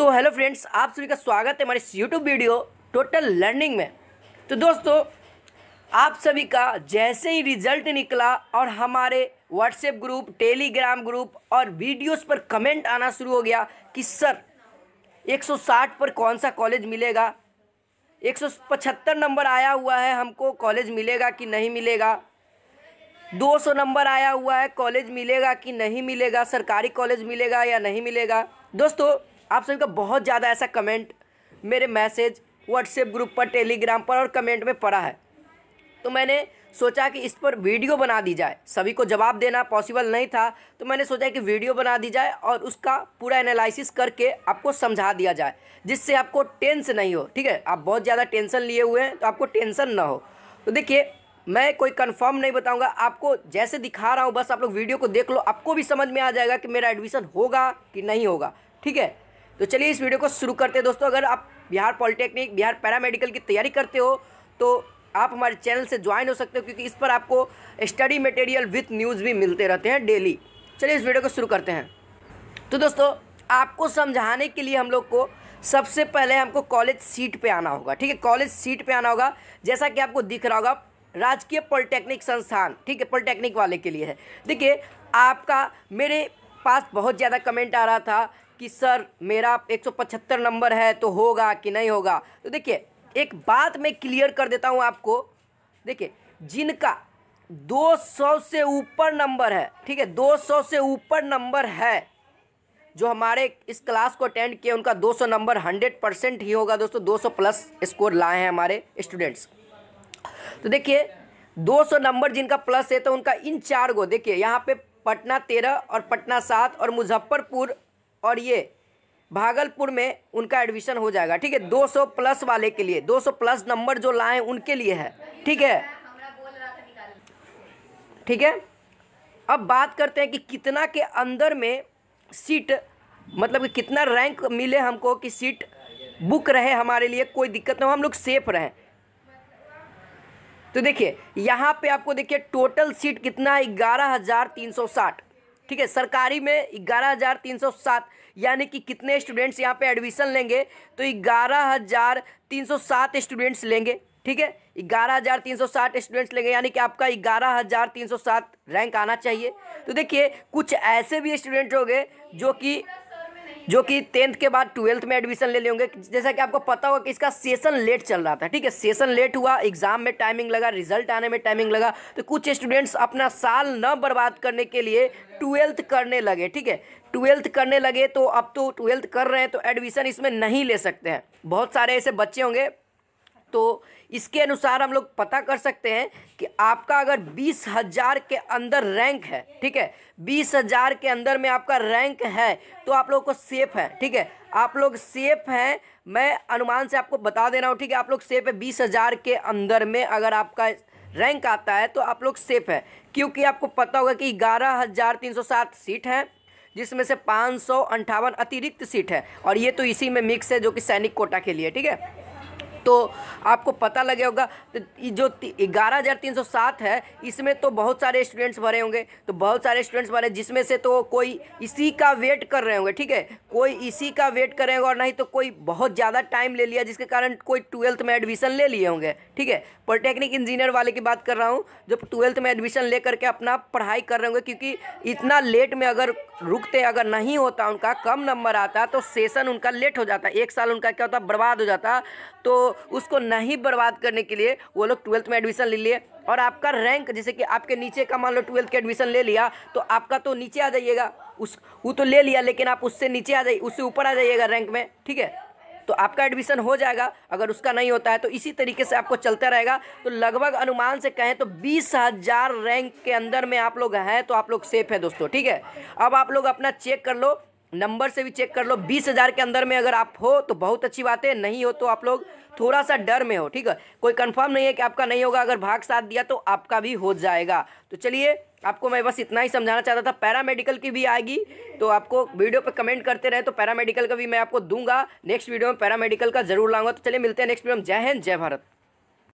तो hello friends आप सभी का स्वागत है हमारे यूट्यूब वीडियो टोटल लर्निंग में तो दोस्तों आप सभी का जैसे ही रिजल्ट निकला और हमारे व्हाट्सएप ग्रुप टेलीग्राम ग्रुप और वीडियोस पर कमेंट आना शुरू हो गया कि सर 160 पर कौन सा कॉलेज मिलेगा 175 नंबर आया हुआ है हमको कॉलेज मिलेगा कि नहीं मिलेगा 200 नंबर आया हुआ है कॉलेज मिलेगा कि नहीं मिलेगा सरकारी कॉलेज मिलेगा या नहीं मिलेगा दोस्तों आप सभी का बहुत ज़्यादा ऐसा कमेंट मेरे मैसेज व्हाट्सएप ग्रुप पर टेलीग्राम पर और कमेंट में पड़ा है तो मैंने सोचा कि इस पर वीडियो बना दी जाए सभी को जवाब देना पॉसिबल नहीं था तो मैंने सोचा कि वीडियो बना दी जाए और उसका पूरा एनालिसिस करके आपको समझा दिया जाए जिससे आपको टेंस नहीं हो ठीक है आप बहुत ज़्यादा टेंशन लिए हुए हैं तो आपको टेंशन ना हो तो देखिए मैं कोई कंफर्म नहीं बताऊंगा आपको जैसे दिखा रहा हूँ बस आप लोग वीडियो को देख लो आपको भी समझ में आ जाएगा कि मेरा एडमिशन होगा कि नहीं होगा ठीक है तो चलिए इस वीडियो को शुरू करते हैं दोस्तों अगर आप बिहार पॉलिटेक्निक बिहार पैरामेडिकल की तैयारी करते हो तो आप हमारे चैनल से ज्वाइन हो सकते हो क्योंकि इस पर आपको स्टडी मटेरियल विथ न्यूज़ भी मिलते रहते हैं डेली चलिए इस वीडियो को शुरू करते हैं तो दोस्तों आपको समझाने के लिए हम लोग को सबसे पहले हमको कॉलेज सीट पे आना होगा ठीक है कॉलेज सीट पे आना होगा जैसा कि आपको दिख रहा होगा राजकीय पॉलिटेक्निक संस्थान ठीक है पॉलिटेक्निक वाले के लिए है देखिए आपका मेरे पास बहुत ज़्यादा कमेंट आ रहा था कि सर मेरा एक नंबर है तो होगा कि नहीं होगा तो देखिए एक बात मैं क्लियर कर देता हूँ आपको देखिए जिनका 200 से ऊपर नंबर है ठीक है 200 से ऊपर नंबर है जो हमारे इस क्लास को अटेंड किए उनका 200 नंबर 100 परसेंट ही होगा दोस्तों 200 प्लस स्कोर लाए हैं हमारे स्टूडेंट्स तो देखिए 200 नंबर जिनका प्लस है तो उनका इन चार गो देखिए यहाँ पे पटना तेरह और पटना सात और मुजफ्फरपुर और ये भागलपुर में उनका एडमिशन हो जाएगा ठीक है 200 प्लस वाले के लिए 200 प्लस नंबर जो लाए उनके लिए है ठीक है ठीक है अब बात करते हैं कि कितना के अंदर में सीट मतलब कि कितना रैंक मिले हमको कि सीट बुक रहे हमारे लिए कोई दिक्कत ना हो हम लोग सेफ रहे तो देखिए यहाँ पे आपको देखिए टोटल सीट कितना है ग्यारह हज़ार तीन सौ साठ ठीक है सरकारी में ग्यारह हज़ार तीन सौ सात यानी कि कितने स्टूडेंट्स यहाँ पे एडमिशन लेंगे तो ग्यारह हज़ार तीन सौ सात स्टूडेंट्स लेंगे ठीक है ग्यारह हज़ार तीन सौ साठ स्टूडेंट्स लेंगे यानी कि आपका ग्यारह हज़ार तीन सौ सात रैंक आना चाहिए तो देखिए कुछ ऐसे भी स्टूडेंट होंगे जो कि जो कि टेंथ के बाद ट्वेल्थ में एडमिशन ले लेंगे जैसा कि आपको पता होगा कि इसका सेशन लेट चल रहा था ठीक है सेशन लेट हुआ एग्जाम में टाइमिंग लगा रिजल्ट आने में टाइमिंग लगा तो कुछ स्टूडेंट्स अपना साल न बर्बाद करने के लिए ट्वेल्थ करने लगे ठीक है ट्वेल्थ करने लगे तो अब तो ट्वेल्थ कर रहे हैं तो एडमिशन इसमें नहीं ले सकते हैं बहुत सारे ऐसे बच्चे होंगे तो इसके अनुसार हम लोग पता कर सकते हैं कि आपका अगर बीस हज़ार के अंदर रैंक है ठीक है बीस हज़ार के अंदर में आपका रैंक है तो आप लोगों को सेफ़ है ठीक है आप लोग सेफ़ हैं मैं अनुमान से आपको बता दे रहा हूँ ठीक है आप लोग सेफ़ है बीस हज़ार के अंदर में अगर आपका रैंक आता है तो आप लोग सेफ़ है क्योंकि आपको पता होगा कि ग्यारह हज़ार तीन सौ सात सीट है जिसमें से पाँच सौ अंठावन अतिरिक्त सीट है और ये तो इसी में मिक्स है जो कि सैनिक कोटा के लिए ठीक है तो आपको पता लगे होगा तो जो ग्यारह हज़ार तीन सौ सात है इसमें तो बहुत सारे स्टूडेंट्स भरे होंगे तो बहुत सारे स्टूडेंट्स भरे जिसमें से तो कोई इसी का वेट कर रहे होंगे ठीक है कोई इसी का वेट कर रहे होंगे और नहीं तो कोई बहुत ज़्यादा टाइम ले लिया जिसके कारण कोई ट्वेल्थ में एडमिशन ले लिए होंगे ठीक है पॉलिटेक्निक इंजीनियर वाले की बात कर रहा हूँ जो ट्वेल्थ में एडमिशन ले करके अपना पढ़ाई कर रहे होंगे क्योंकि इतना लेट में अगर रुकते अगर नहीं होता उनका कम नंबर आता तो सेशन उनका लेट हो जाता एक साल उनका क्या होता बर्बाद हो जाता तो उसको नहीं बर्बाद करने के लिए वो लोग ट्वेल्थ में एडमिशन ले लिए और आपका रैंक जैसे कि आपके नीचे का मान लो ट्वेल्थ के एडमिशन ले लिया तो आपका तो नीचे आ जाइएगा उस वो तो ले लिया लेकिन आप उससे नीचे आ जाइए उससे ऊपर आ जाइएगा रैंक में ठीक है तो आपका एडमिशन हो जाएगा अगर उसका नहीं होता है तो इसी तरीके से आपको चलता रहेगा तो लगभग अनुमान से कहें तो बीस हज़ार रैंक के अंदर में आप लोग हैं तो आप लोग सेफ है दोस्तों ठीक है अब आप लोग अपना चेक कर लो नंबर से भी चेक कर लो बीस हज़ार के अंदर में अगर आप हो तो बहुत अच्छी बात है नहीं हो तो आप लोग थोड़ा सा डर में हो ठीक है कोई कंफर्म नहीं है कि आपका नहीं होगा अगर भाग साथ दिया तो आपका भी हो जाएगा तो चलिए आपको मैं बस इतना ही समझाना चाहता था पैरामेडिकल की भी आएगी तो आपको वीडियो पर कमेंट करते रहे तो पैरामेडिकल का भी मैं आपको दूंगा नेक्स्ट वीडियो में पैरामेडिकल का जरूर लाऊंगा तो चलिए मिलते हैं नेक्स्ट वीडियो में जय हिंद जय भारत